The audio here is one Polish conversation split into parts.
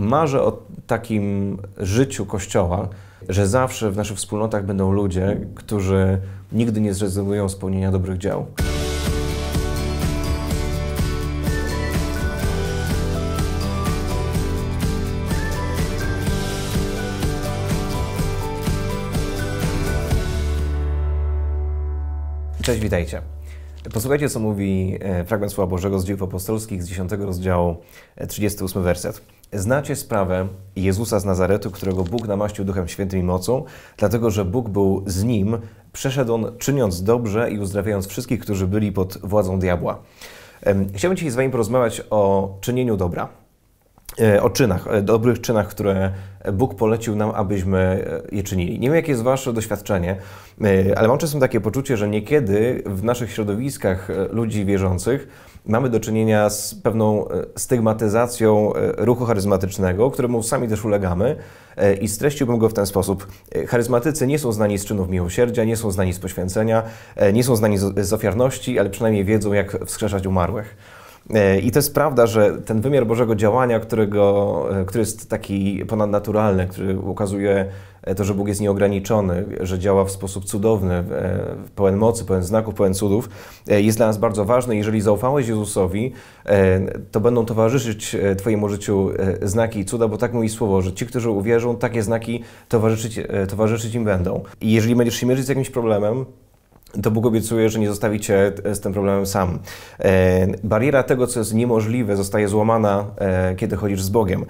marzę o takim życiu Kościoła, że zawsze w naszych wspólnotach będą ludzie, którzy nigdy nie zrezygnują z pełnienia dobrych dzieł. Cześć, witajcie. Posłuchajcie, co mówi e, fragment Słowa Bożego z Dziejów Apostolskich z 10 rozdziału, 38 e, werset. Znacie sprawę Jezusa z Nazaretu, którego Bóg namaścił Duchem Świętym i mocą, dlatego że Bóg był z nim, przeszedł on czyniąc dobrze i uzdrawiając wszystkich, którzy byli pod władzą diabła. Chciałbym dzisiaj z Wami porozmawiać o czynieniu dobra, e, o czynach, e, dobrych czynach, które Bóg polecił nam, abyśmy e, je czynili. Nie wiem, jakie jest Wasze doświadczenie, ale mam czasem takie poczucie, że niekiedy w naszych środowiskach ludzi wierzących mamy do czynienia z pewną e, stygmatyzacją e, ruchu charyzmatycznego, któremu sami też ulegamy e, i streściłbym go w ten sposób. Charyzmatycy nie są znani z czynów miłosierdzia, nie są znani z poświęcenia, nie są znani z ofiarności, ale przynajmniej wiedzą, jak wskrzeszać umarłych. I to jest prawda, że ten wymiar Bożego działania, którego, który jest taki ponadnaturalny, który ukazuje E, to, że Bóg jest nieograniczony, że działa w sposób cudowny, e, pełen mocy, pełen znaków, pełen cudów, e, jest dla nas bardzo ważny. Jeżeli zaufałeś Jezusowi, to będą towarzyszyć Twojemu życiu znaki i cuda, bo tak mówi Słowo, że ci, którzy uwierzą, takie znaki towarzyszyć, towarzyszyć im będą. I jeżeli będziesz się mierzyć z jakimś problemem, to Bóg obiecuje, że nie zostawicie e, z tym problemem sam. E, bariera tego, co jest niemożliwe, zostaje złamana, e, kiedy chodzisz z Bogiem.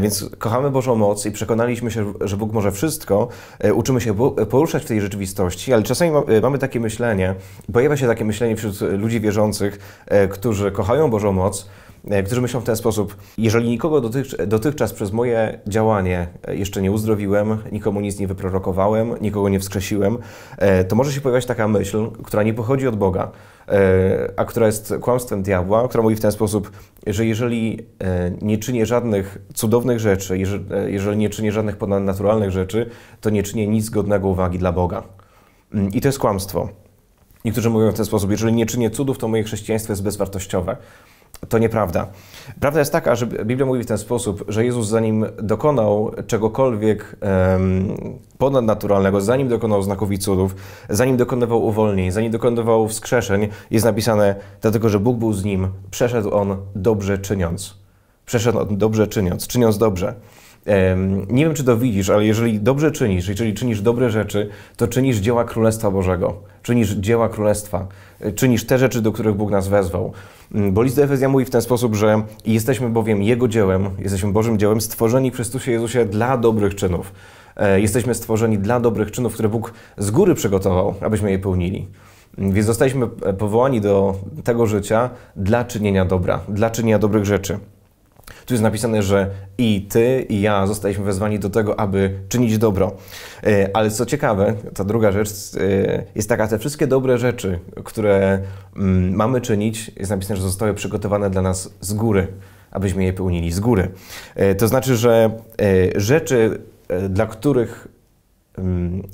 Więc kochamy Bożą moc i przekonaliśmy się, że Bóg może wszystko. Uczymy się poruszać w tej rzeczywistości, ale czasami mamy takie myślenie, pojawia się takie myślenie wśród ludzi wierzących, którzy kochają Bożą moc, E, którzy myślą w ten sposób, jeżeli nikogo dotych, dotychczas przez moje działanie e, jeszcze nie uzdrowiłem, nikomu nic nie wyprorokowałem, nikogo nie wskrzesiłem, e, to może się pojawiać taka myśl, która nie pochodzi od Boga, a która jest kłamstwem diabła, która mówi w ten sposób, że jeżeli nie czynię żadnych cudownych rzeczy, jeżeli nie czynię żadnych ponadnaturalnych rzeczy, to nie czynię nic godnego uwagi dla Boga. Mm, I to jest kłamstwo. Niektórzy mówią w ten sposób, jeżeli nie czynię cudów, to moje chrześcijaństwo jest bezwartościowe to nieprawda. Prawda jest taka, że Biblia mówi w ten sposób, że Jezus zanim dokonał czegokolwiek um, ponadnaturalnego, zanim dokonał i cudów, zanim dokonywał uwolnień, zanim dokonywał wskrzeszeń, jest napisane, dlatego że Bóg był z nim, przeszedł on dobrze czyniąc. Przeszedł on dobrze czyniąc, czyniąc dobrze. Um, nie wiem, czy to widzisz, ale jeżeli dobrze czynisz, jeżeli czynisz dobre rzeczy, to czynisz dzieła Królestwa Bożego, czynisz dzieła Królestwa czynisz te rzeczy, do których Bóg nas wezwał. Mm, bo list do Efezja mówi w ten sposób, że jesteśmy bowiem Jego dziełem, jesteśmy Bożym dziełem, stworzeni w Chrystusie Jezusie dla dobrych czynów. E, jesteśmy stworzeni dla dobrych czynów, które Bóg z góry przygotował, abyśmy je pełnili. Mm, więc zostaliśmy e, powołani do tego życia dla czynienia dobra, dla czynienia dobrych rzeczy. Tu jest napisane, że i ty, i ja zostaliśmy wezwani do tego, aby czynić dobro. E, ale co ciekawe, ta druga rzecz e, jest taka, te wszystkie dobre rzeczy, które mm, mamy czynić, jest napisane, że zostały przygotowane dla nas z góry, abyśmy je pełnili z góry. E, to znaczy, że rzeczy, dla których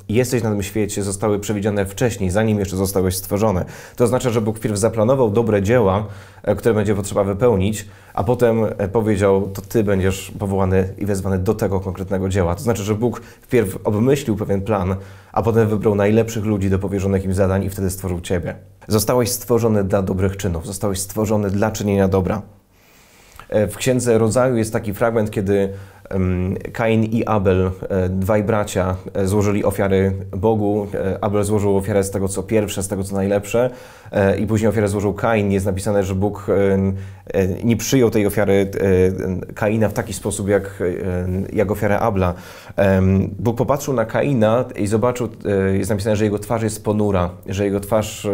jesteś na tym świecie zostały przewidziane wcześniej, zanim jeszcze zostałeś stworzony. To oznacza, że Bóg wpierw zaplanował dobre dzieła, e, które będzie potrzeba wypełnić, a potem e, powiedział, to ty będziesz powołany i wezwany do tego konkretnego dzieła. To znaczy, że Bóg wpierw obmyślił pewien plan, a potem wybrał najlepszych ludzi do powierzonych im zadań i wtedy stworzył ciebie. Zostałeś stworzony dla dobrych czynów, zostałeś stworzony dla czynienia dobra. E, w Księdze Rodzaju jest taki fragment, kiedy Kain i Abel, e, dwaj bracia, e, złożyli ofiary Bogu. Abel złożył ofiarę z tego, co pierwsze, z tego, co najlepsze, i później ofiarę złożył Kain. Jest napisane, że Bóg nie przyjął tej ofiary Kaina w taki sposób, jak, jak ofiarę Abla. Bóg popatrzył na Kaina i zobaczył, jest napisane, że jego twarz jest ponura, że jego twarz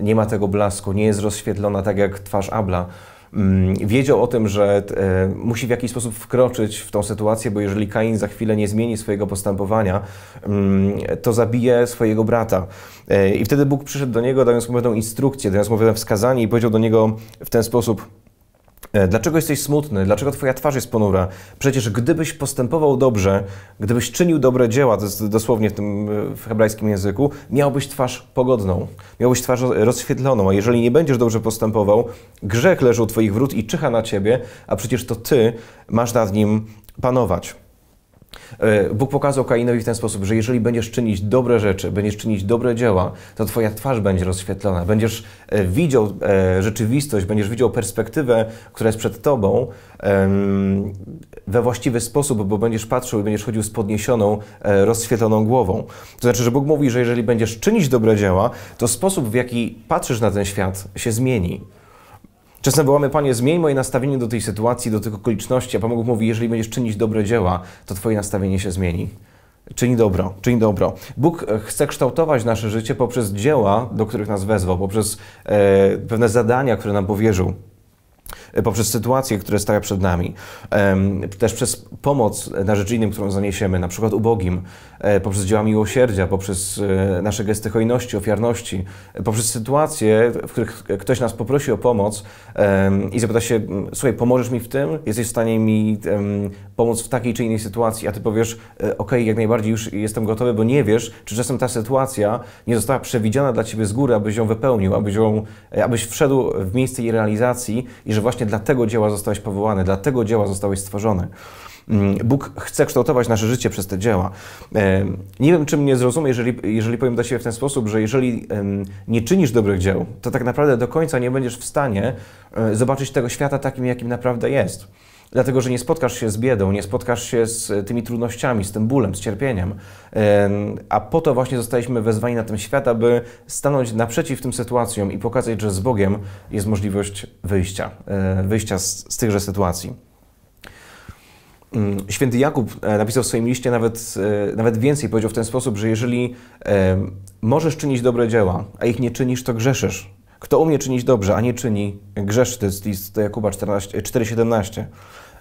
nie ma tego blasku, nie jest rozświetlona tak jak twarz Abla. Mm, wiedział o tym, że e, musi w jakiś sposób wkroczyć w tą sytuację, bo jeżeli Kain za chwilę nie zmieni swojego postępowania, mm, to zabije swojego brata. E, I wtedy Bóg przyszedł do niego, dając mu pewną instrukcję, dając mu pewne wskazanie i powiedział do niego w ten sposób, E, dlaczego jesteś smutny? Dlaczego twoja twarz jest ponura? Przecież gdybyś postępował dobrze, gdybyś czynił dobre dzieła, to jest dosłownie w tym e, w hebrajskim języku, miałbyś twarz pogodną, miałbyś twarz rozświetloną, a jeżeli nie będziesz dobrze postępował, grzech leży u twoich wrót i czyha na ciebie, a przecież to ty masz nad nim panować. E, Bóg pokazał Kainowi w ten sposób, że jeżeli będziesz czynić dobre rzeczy, będziesz czynić dobre dzieła, to Twoja twarz będzie rozświetlona, będziesz e, widział e, rzeczywistość, będziesz widział perspektywę, która jest przed Tobą we właściwy sposób, bo będziesz patrzył i będziesz chodził z podniesioną, rozświetloną głową. To znaczy, że Bóg mówi, że jeżeli będziesz czynić dobre dzieła, to sposób, w jaki patrzysz na ten świat, się zmieni. Czasem wołamy, Panie, zmień moje nastawienie do tej sytuacji, do tych okoliczności, a Pan Bóg mówi, jeżeli będziesz czynić dobre dzieła, to Twoje nastawienie się zmieni. Czyni dobro, czyni dobro. Bóg e, chce kształtować nasze życie poprzez dzieła, do których nas wezwał, poprzez e, pewne zadania, które nam powierzył poprzez sytuacje, które stają przed nami, też przez pomoc na rzecz innym, którą zaniesiemy, na przykład ubogim, e, poprzez dzieła miłosierdzia, poprzez e, nasze gesty hojności, ofiarności, e, poprzez sytuacje, w których ktoś nas poprosi o pomoc i zapyta się, słuchaj, pomożesz mi w tym? Jesteś w stanie mi pomóc w takiej czy innej sytuacji, a ty powiesz, ok, jak najbardziej już jestem gotowy, bo nie wiesz, czy czasem ta sytuacja nie została przewidziana dla ciebie z góry, abyś ją wypełnił, abyś, ją, abyś wszedł w miejsce jej realizacji i że właśnie właśnie dla tego dzieła zostałeś powołany, dla tego dzieła zostałeś stworzony. Mm, Bóg chce kształtować nasze życie przez te dzieła. Nie wiem, czy mnie zrozumie, jeżeli, jeżeli powiem do Ciebie w ten sposób, że jeżeli nie czynisz dobrych dzieł, to tak naprawdę do końca nie będziesz w stanie e, zobaczyć tego świata takim, jakim naprawdę jest dlatego że nie spotkasz się z biedą, nie spotkasz się z e, tymi trudnościami, z tym bólem, z cierpieniem. A po to właśnie zostaliśmy wezwani na ten świat, aby stanąć naprzeciw tym sytuacjom i pokazać, że z Bogiem jest możliwość wyjścia, e, wyjścia z, z tychże sytuacji. Mm, święty Jakub e, napisał w swoim liście nawet, nawet więcej, powiedział w ten sposób, że jeżeli możesz czynić dobre dzieła, a ich nie czynisz, to grzeszysz. Kto umie czynić dobrze, a nie czyni, grzesz, to jest list Jakuba 4,17.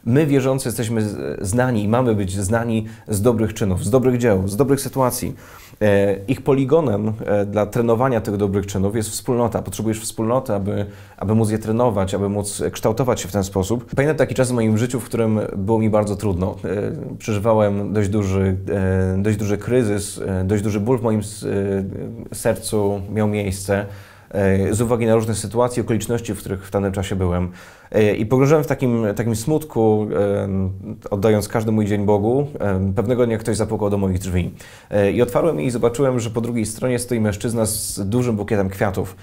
My wierzący jesteśmy znani i mamy być znani z dobrych czynów, z dobrych dzieł, z dobrych sytuacji. E, ich poligonem e, dla trenowania tych dobrych czynów jest wspólnota. Potrzebujesz wspólnoty, aby, aby móc je trenować, aby móc kształtować się w ten sposób. Pamiętam taki czas w moim życiu, w którym było mi bardzo trudno. E, przeżywałem dość duży, dość duży kryzys, dość duży ból w moim sercu miał miejsce. E, z uwagi na różne sytuacje, okoliczności, w których w danym czasie byłem. E, I pogrążyłem w takim, takim smutku, oddając każdy mój dzień Bogu. Pewnego dnia ktoś zapukał do moich drzwi. E, I otwarłem i zobaczyłem, że po drugiej stronie stoi mężczyzna z dużym bukietem kwiatów.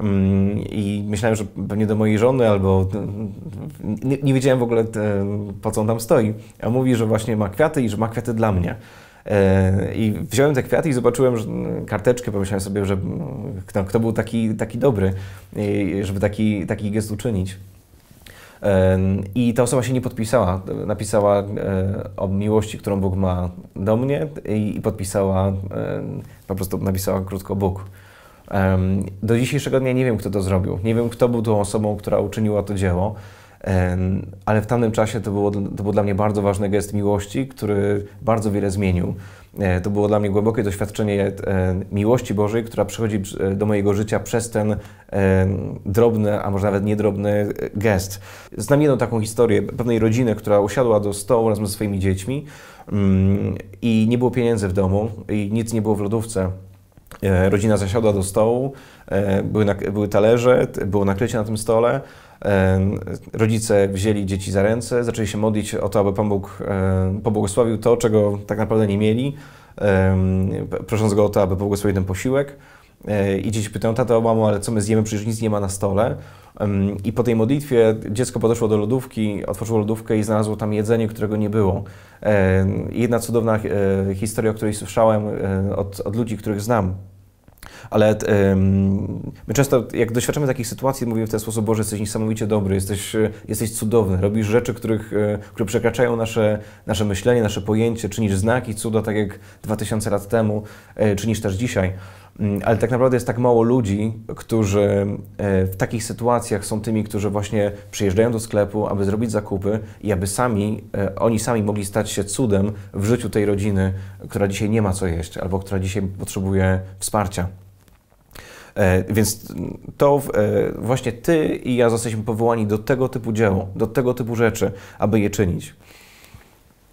Mm, I myślałem, że pewnie do mojej żony, albo mm, nie, nie wiedziałem w ogóle, po co on tam stoi. A mówi, że właśnie ma kwiaty i że ma kwiaty dla mnie. E, I wziąłem te kwiaty i zobaczyłem że, mm, karteczkę, pomyślałem sobie, że kto, mm, no, kto był taki, taki dobry, żeby taki, taki gest uczynić. E, I ta osoba się nie podpisała. Napisała e, o miłości, którą Bóg ma do mnie i podpisała, po prostu napisała krótko Bóg. Do dzisiejszego dnia nie wiem, kto to zrobił. Nie wiem, kto był tą osobą, która uczyniła to dzieło. Ale w tamtym czasie to, było, to był dla mnie bardzo ważny gest miłości, który bardzo wiele zmienił. E, to było dla mnie głębokie doświadczenie e, miłości Bożej, która przychodzi e, do mojego życia przez ten drobny, a może nawet niedrobny gest. Znam jedną taką historię pewnej rodziny, która usiadła do stołu razem ze swoimi dziećmi mm, i nie było pieniędzy w domu i nic nie było w lodówce. Rodzina zasiadła do stołu, były, były talerze, było nakrycie na tym stole Rodzice wzięli dzieci za ręce, zaczęli się modlić o to, aby Pan Bóg pobłogosławił to, czego tak naprawdę nie mieli, prosząc Go o to, aby pobłogosławił ten posiłek. E, I dzieci pytają, tato, mamo, ale co my zjemy, przecież nic nie ma na stole. I po tej modlitwie dziecko podeszło do lodówki, otworzyło lodówkę i znalazło tam jedzenie, którego nie było. Jedna cudowna e, historia, o której słyszałem e, od, od ludzi, których znam, ale um, my często, jak doświadczamy takich sytuacji, mówimy w ten sposób, Boże, jesteś niesamowicie dobry, jesteś, e, jesteś cudowny, robisz rzeczy, których, e, które przekraczają nasze, nasze myślenie, nasze pojęcie, czynisz znaki, cuda, tak jak 2000 lat temu, e, czynisz też dzisiaj. Mm, ale tak naprawdę jest tak mało ludzi, którzy e, w takich sytuacjach są tymi, którzy właśnie przyjeżdżają do sklepu, aby zrobić zakupy i aby sami, e, oni sami mogli stać się cudem w życiu tej rodziny, która dzisiaj nie ma co jeść albo która dzisiaj potrzebuje wsparcia. E, więc to właśnie ty i ja jesteśmy powołani do tego typu dzieł, do tego typu rzeczy, aby je czynić.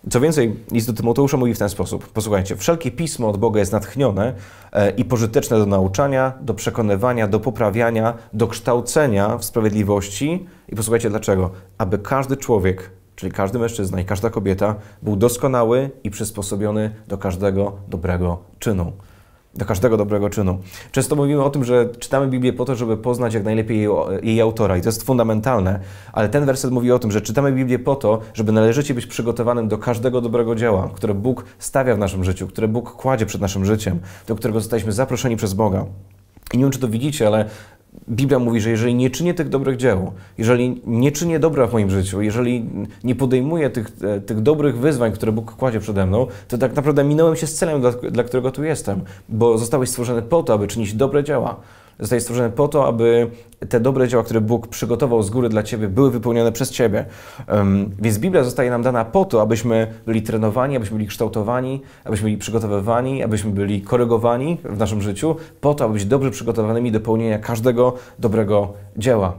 Co więcej, list do Tymoteusza mówi w ten sposób. Posłuchajcie, wszelkie pismo od Boga jest natchnione e, i pożyteczne do nauczania, do przekonywania, do poprawiania, do kształcenia w sprawiedliwości. I posłuchajcie dlaczego. Aby każdy człowiek, czyli każdy mężczyzna i każda kobieta, był doskonały i przysposobiony do każdego dobrego czynu do każdego dobrego czynu. Często mówimy o tym, że czytamy Biblię po to, żeby poznać jak najlepiej jej, jej, autora i to jest fundamentalne, ale ten werset mówi o tym, że czytamy Biblię po to, żeby należycie być przygotowanym do każdego dobrego dzieła, które Bóg stawia w naszym życiu, które Bóg kładzie przed naszym życiem, do którego zostaliśmy zaproszeni przez Boga. I nie wiem, czy to widzicie, ale Biblia mówi, że jeżeli nie czynię tych dobrych dzieł, jeżeli nie czynię dobra w moim życiu, jeżeli nie podejmuję tych, e, tych dobrych wyzwań, które Bóg kładzie przede mną, to tak naprawdę minąłem się z celem, dla, dla którego tu jestem, bo zostałeś stworzony po to, aby czynić dobre dzieła zostaje stworzone po to, aby te dobre dzieła, które Bóg przygotował z góry dla Ciebie, były wypełnione przez Ciebie. więc Biblia zostaje nam dana po to, abyśmy byli trenowani, abyśmy byli kształtowani, abyśmy byli przygotowywani, abyśmy byli korygowani w naszym życiu, po to, aby być dobrze przygotowanymi do pełnienia każdego dobrego dzieła.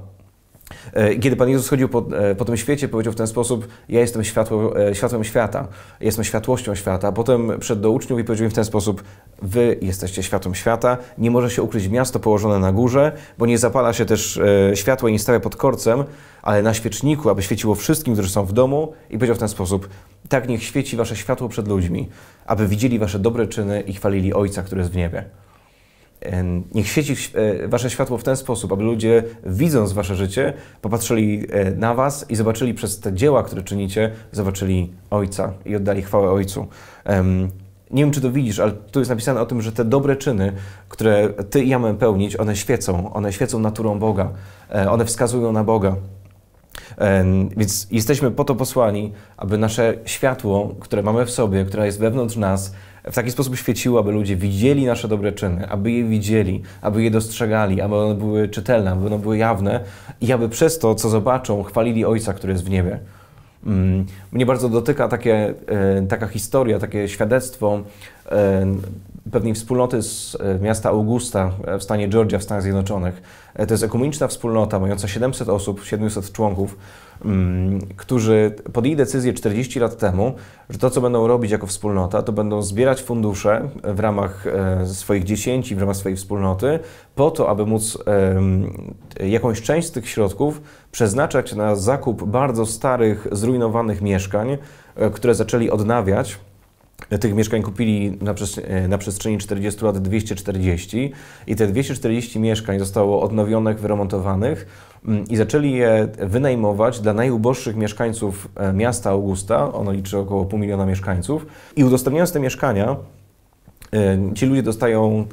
E, kiedy Pan Jezus chodził po, e, po, tym świecie, powiedział w ten sposób: Ja jestem światło, e, światłem świata, jestem światłością świata. Potem przed do uczniów i powiedział im w ten sposób: Wy jesteście światłem świata, nie może się ukryć miasto położone na górze, bo nie zapala się też światło i nie stawia pod korcem, ale na świeczniku, aby świeciło wszystkim, którzy są w domu. I powiedział w ten sposób: Tak niech świeci wasze światło przed ludźmi, aby widzieli wasze dobre czyny i chwalili Ojca, który jest w niebie. E, niech świeci e, wasze światło w ten sposób, aby ludzie, widząc wasze życie, popatrzyli e, na was i zobaczyli przez te dzieła, które czynicie, zobaczyli Ojca i oddali chwałę Ojcu. Nie wiem, czy to widzisz, ale tu jest napisane o tym, że te dobre czyny, które ty i ja mamy pełnić, one świecą, one świecą naturą Boga, one wskazują na Boga. Więc jesteśmy po to posłani, aby nasze światło, które mamy w sobie, które jest wewnątrz nas, w taki sposób świeciły, aby ludzie widzieli nasze dobre czyny, aby je widzieli, aby je dostrzegali, aby one były czytelne, aby one były jawne i aby przez to, co zobaczą, chwalili Ojca, który jest w niebie. Mm, mnie bardzo dotyka takie, e, taka historia, takie świadectwo e, pewnej wspólnoty z e, miasta Augusta e, w stanie Georgia w Stanach Zjednoczonych. E, to jest ekumeniczna wspólnota mająca 700 osób, 700 członków, mm, którzy podjęli decyzję 40 lat temu, że to, co będą robić jako wspólnota, to będą zbierać fundusze w ramach swoich dziesięci, w ramach swojej wspólnoty, po to, aby móc jakąś część z tych środków przeznaczać na zakup bardzo starych, zrujnowanych mieszkań, które zaczęli odnawiać tych mieszkań kupili na, e, na przestrzeni 40 lat 240 i te 240 mieszkań zostało odnowionych, wyremontowanych mm, i zaczęli je wynajmować dla najuboższych mieszkańców e, miasta Augusta, ono liczy około pół miliona mieszkańców i udostępniając te mieszkania, e, ci ludzie dostają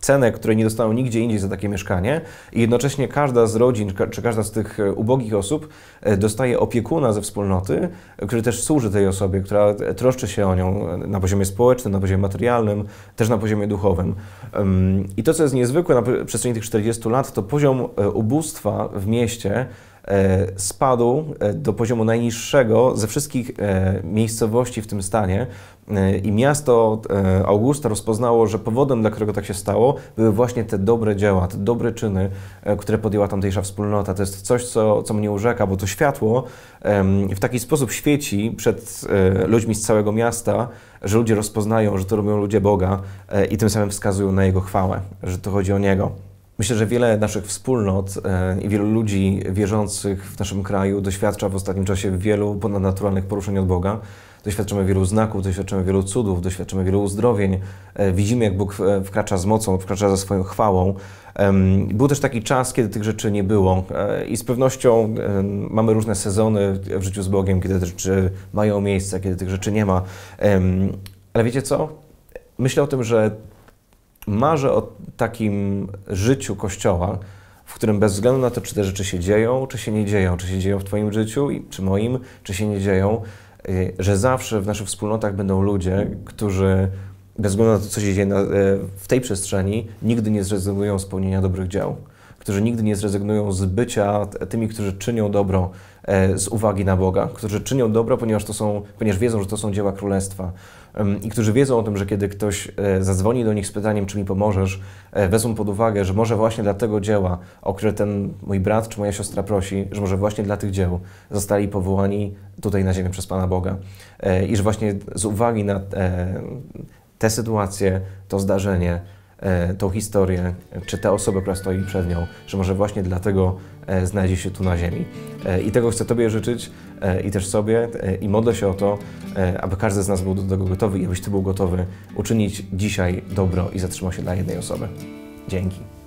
cenę, której nie dostaną nigdzie indziej za takie mieszkanie i jednocześnie każda z rodzin, czy każda z tych e, ubogich osób e, dostaje opiekuna ze wspólnoty, który też służy tej osobie, która e, troszczy się o nią na poziomie społecznym, na poziomie materialnym, też na poziomie duchowym. I to, co jest niezwykłe na przestrzeni tych 40 lat, to poziom ubóstwa w mieście E, spadł e, do poziomu najniższego ze wszystkich e, miejscowości w tym stanie i miasto Augusta rozpoznało, że powodem, dla którego tak się stało, były właśnie te dobre dzieła, te dobre czyny, które podjęła tamtejsza wspólnota. To jest coś, co, co mnie urzeka, bo to światło w taki sposób świeci przed ludźmi z całego miasta, że ludzie rozpoznają, że to robią ludzie Boga i tym samym wskazują na Jego chwałę, że to chodzi o Niego. Myślę, że wiele naszych wspólnot e, i wielu ludzi wierzących w naszym kraju doświadcza w ostatnim czasie wielu ponadnaturalnych poruszeń od Boga. Doświadczamy wielu znaków, doświadczamy wielu cudów, doświadczamy wielu uzdrowień. E, widzimy, jak Bóg e, wkracza z mocą, wkracza ze swoją chwałą. Był też taki czas, kiedy tych rzeczy nie było i z pewnością mamy różne sezony w życiu z Bogiem, kiedy te rzeczy mają miejsce, kiedy tych rzeczy nie ma. Ale wiecie co? Myślę o tym, że marzę o takim życiu Kościoła, w którym bez względu na to, czy te rzeczy się dzieją, czy się nie dzieją, czy się dzieją w Twoim życiu, czy moim, czy się nie dzieją, y, że zawsze w naszych wspólnotach będą ludzie, którzy bez względu na to, co się dzieje y, w tej przestrzeni, nigdy nie zrezygnują z pełnienia dobrych dzieł którzy nigdy nie zrezygnują z bycia tymi, którzy czynią dobro e, z uwagi na Boga, którzy czynią dobro, ponieważ, to są, ponieważ wiedzą, że to są dzieła królestwa i którzy wiedzą o tym, że kiedy ktoś e, zadzwoni do nich z pytaniem, czy mi pomożesz, e, wezmą pod uwagę, że może właśnie dla tego dzieła, o które ten mój brat czy moja siostra prosi, że może właśnie dla tych dzieł zostali powołani tutaj na ziemię przez Pana Boga i że właśnie z uwagi na tę sytuację, to zdarzenie, E, tą historię, czy tę osobę, która stoi przed nią, że może właśnie dlatego e, znajdzie się tu na ziemi. E, I tego chcę Tobie życzyć i też sobie i modlę się o to, aby każdy z nas był do tego gotowy i abyś Ty był gotowy uczynić dzisiaj dobro i zatrzymał się dla jednej osoby. Dzięki.